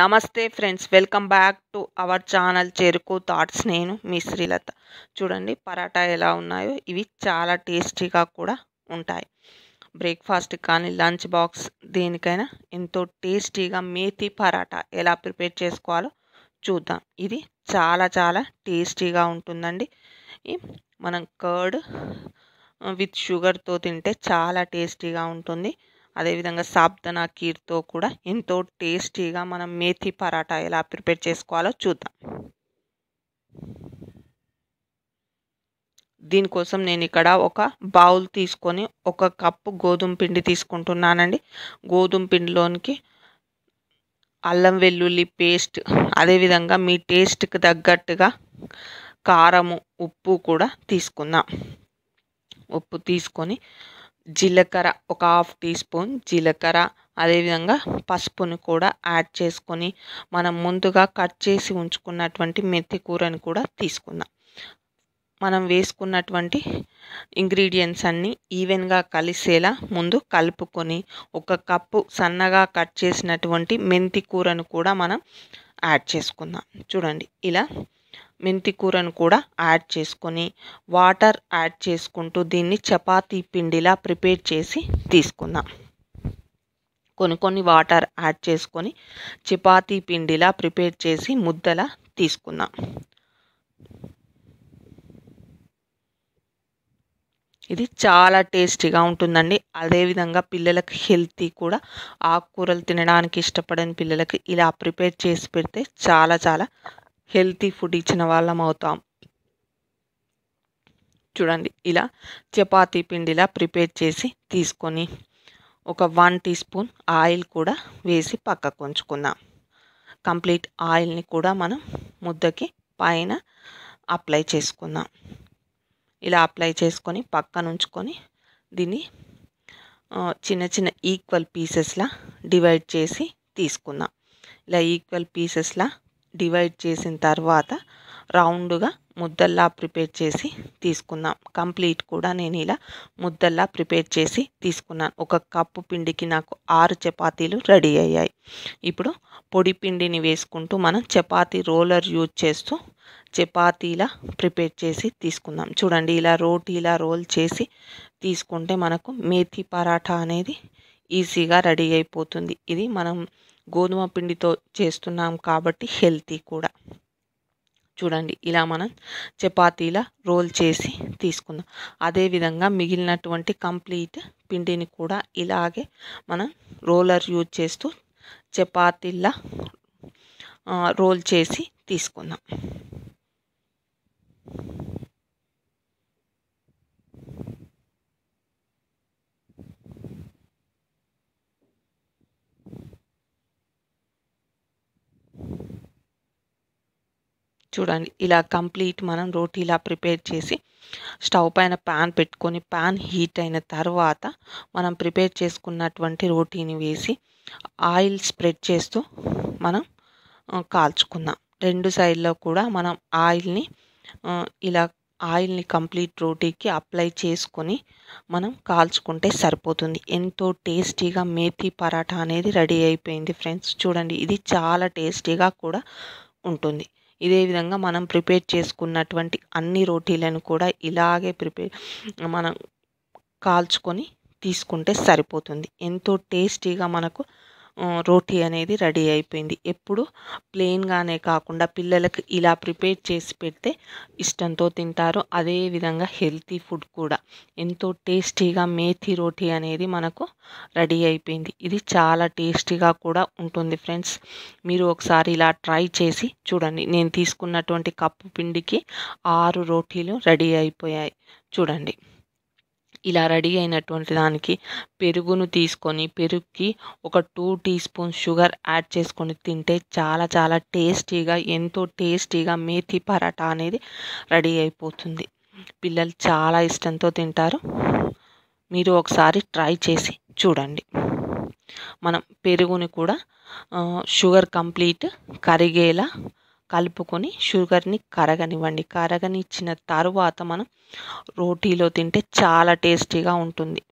నమస్తే friends welcome back to our channel Cheruku thoughts నేను మీ శ్రీలత చూడండి పరాటా ఎలా ఉన్నాయో ఇవి చాలా టేస్టీగా కూడా ఉంటాయి బ్రేక్ఫాస్ట్ కానీ లంచ్ బాక్స్ దేనికైనా ఎంతో టేస్టీగా మేతి పరాటా ఎలా ప్రిపేర్ చేసుకోవాలో చూద్దాం ఇది చాలా చాలా టేస్టీగా ఉంటుందండి మనం కర్డ్ విత్ షుగర్తో తింటే చాలా టేస్టీగా ఉంటుంది అదేవిధంగా సాబ్దనా కీర్తో కూడా ఎంతో టేస్టీగా మనం మేతి పరాటా ఎలా ప్రిపేర్ చేసుకోవాలో చూద్దాం దీనికోసం నేను ఇక్కడ ఒక బౌల్ తీసుకొని ఒక కప్పు గోధుమ పిండి తీసుకుంటున్నానండి గోధుమ పిండిలోనికి అల్లం వెల్లుల్లి పేస్ట్ అదేవిధంగా మీ టేస్ట్కి తగ్గట్టుగా కారము ఉప్పు కూడా తీసుకుందాం ఉప్పు తీసుకొని జీలకర్ర ఒక హాఫ్ టీ స్పూన్ జీలకర్ర అదేవిధంగా పసుపుని కూడా యాడ్ చేసుకొని మనం ముందుగా కట్ చేసి ఉంచుకున్నటువంటి మెత్తి కూరని కూడా తీసుకుందాం మనం వేసుకున్నటువంటి ఇంగ్రీడియంట్స్ అన్నీ ఈవెన్గా కలిసేలా ముందు కలుపుకొని ఒక కప్పు సన్నగా కట్ చేసినటువంటి మెంతి కూరను కూడా మనం యాడ్ చేసుకుందాం చూడండి ఇలా మెంతి కూరను కూడా యాడ్ చేసుకొని వాటర్ యాడ్ చేసుకుంటూ దీన్ని చపాతీ పిండిలా ప్రిపేర్ చేసి తీసుకుందాం కొన్ని కొన్ని వాటర్ యాడ్ చేసుకొని చపాతీ పిండిలా ప్రిపేర్ చేసి ముద్దలా తీసుకుందాం ఇది చాలా టేస్టీగా ఉంటుందండి అదేవిధంగా పిల్లలకు హెల్తీ కూడా ఆకుకూరలు తినడానికి ఇష్టపడని పిల్లలకి ఇలా ప్రిపేర్ చేసి పెడితే చాలా చాలా హెల్తీ ఫుడ్ ఇచ్చిన వాళ్ళం అవుతాం చూడండి ఇలా చపాతీ పిండిలా ప్రిపేర్ చేసి తీసుకొని ఒక వన్ టీ స్పూన్ ఆయిల్ కూడా వేసి పక్కకు ఉంచుకుందాం కంప్లీట్ ఆయిల్ని కూడా మనం ముద్దకి పైన అప్లై చేసుకుందాం ఇలా అప్లై చేసుకొని పక్కన ఉంచుకొని దీన్ని చిన్న చిన్న ఈక్వల్ పీసెస్లా డివైడ్ చేసి తీసుకుందాం ఇలా ఈక్వల్ పీసెస్లా డివైడ్ చేసిన తర్వాత రౌండ్గా ముద్దల్లా ప్రిపేర్ చేసి తీసుకుందాం కంప్లీట్ కూడా నేను ఇలా ముద్దల్లా ప్రిపేర్ చేసి తీసుకున్నాను ఒక కప్పు పిండికి నాకు ఆరు చపాతీలు రెడీ అయ్యాయి ఇప్పుడు పొడి పిండిని వేసుకుంటూ మనం చపాతీ రోలర్ యూజ్ చేస్తూ చపాతీలా ప్రిపేర్ చేసి తీసుకుందాం చూడండి ఇలా రోటీలా రోల్ చేసి తీసుకుంటే మనకు మేతి పరాఠా అనేది ఈజీగా రెడీ అయిపోతుంది ఇది మనం గోధుమ పిండితో చేస్తున్నాం కాబట్టి హెల్తీ కూడా చూడండి ఇలా మనం చపాతీలా రోల్ చేసి తీసుకుందాం అదేవిధంగా మిగిలినటువంటి కంప్లీట్ పిండిని కూడా ఇలాగే మనం రోలర్ యూజ్ చేస్తూ చపాతీలా రోల్ చేసి తీసుకుందాం చూడండి ఇలా కంప్లీట్ మనం రోటీ ఇలా ప్రిపేర్ చేసి స్టవ్ పైన ప్యాన్ పెట్టుకొని ప్యాన్ హీట్ అయిన తర్వాత మనం ప్రిపేర్ చేసుకున్నటువంటి రోటీని వేసి ఆయిల్ స్ప్రెడ్ చేస్తూ మనం కాల్చుకుందాం రెండు సైడ్లో కూడా మనం ఆయిల్ని ఇలా ఆయిల్ని కంప్లీట్ రోటీకి అప్లై చేసుకొని మనం కాల్చుకుంటే సరిపోతుంది ఎంతో టేస్టీగా మేథీ పరాఠా అనేది రెడీ అయిపోయింది ఫ్రెండ్స్ చూడండి ఇది చాలా టేస్టీగా కూడా ఉంటుంది ఇదే విధంగా మనం ప్రిపేర్ చేసుకున్నటువంటి అన్ని రోటీలను కూడా ఇలాగే ప్రిపేర్ మనం కాల్చుకొని తీసుకుంటే సరిపోతుంది ఎంతో టేస్టీగా మనకు రోటీ అనేది రెడీ అయిపోయింది ఎప్పుడు ప్లెయిన్గానే కాకుండా పిల్లలకు ఇలా ప్రిపేర్ చేసి పెడితే ఇష్టంతో తింటారు అదేవిధంగా హెల్తీ ఫుడ్ కూడా ఎంతో టేస్టీగా మేథి రోటీ అనేది మనకు రెడీ అయిపోయింది ఇది చాలా టేస్టీగా కూడా ఉంటుంది ఫ్రెండ్స్ మీరు ఒకసారి ఇలా ట్రై చేసి చూడండి నేను తీసుకున్నటువంటి కప్పు పిండికి ఆరు రోటీలు రెడీ అయిపోయాయి చూడండి ఇలా రెడీ అయినటువంటి దానికి పెరుగును తీసుకొని పెరుగుకి ఒక two teaspoon sugar add చేసుకొని తింటే చాలా చాలా టేస్టీగా ఎంతో టేస్టీగా మేథీ పరాటా అనేది రెడీ అయిపోతుంది పిల్లలు చాలా ఇష్టంతో తింటారు మీరు ఒకసారి ట్రై చేసి చూడండి మనం పెరుగుని కూడా షుగర్ కంప్లీట్ కరిగేలా కలుపుకొని షుగర్ని కరగనివ్వండి కరగనిచ్చిన తరువాత మనం రోటీలో తింటే చాలా టేస్టీగా ఉంటుంది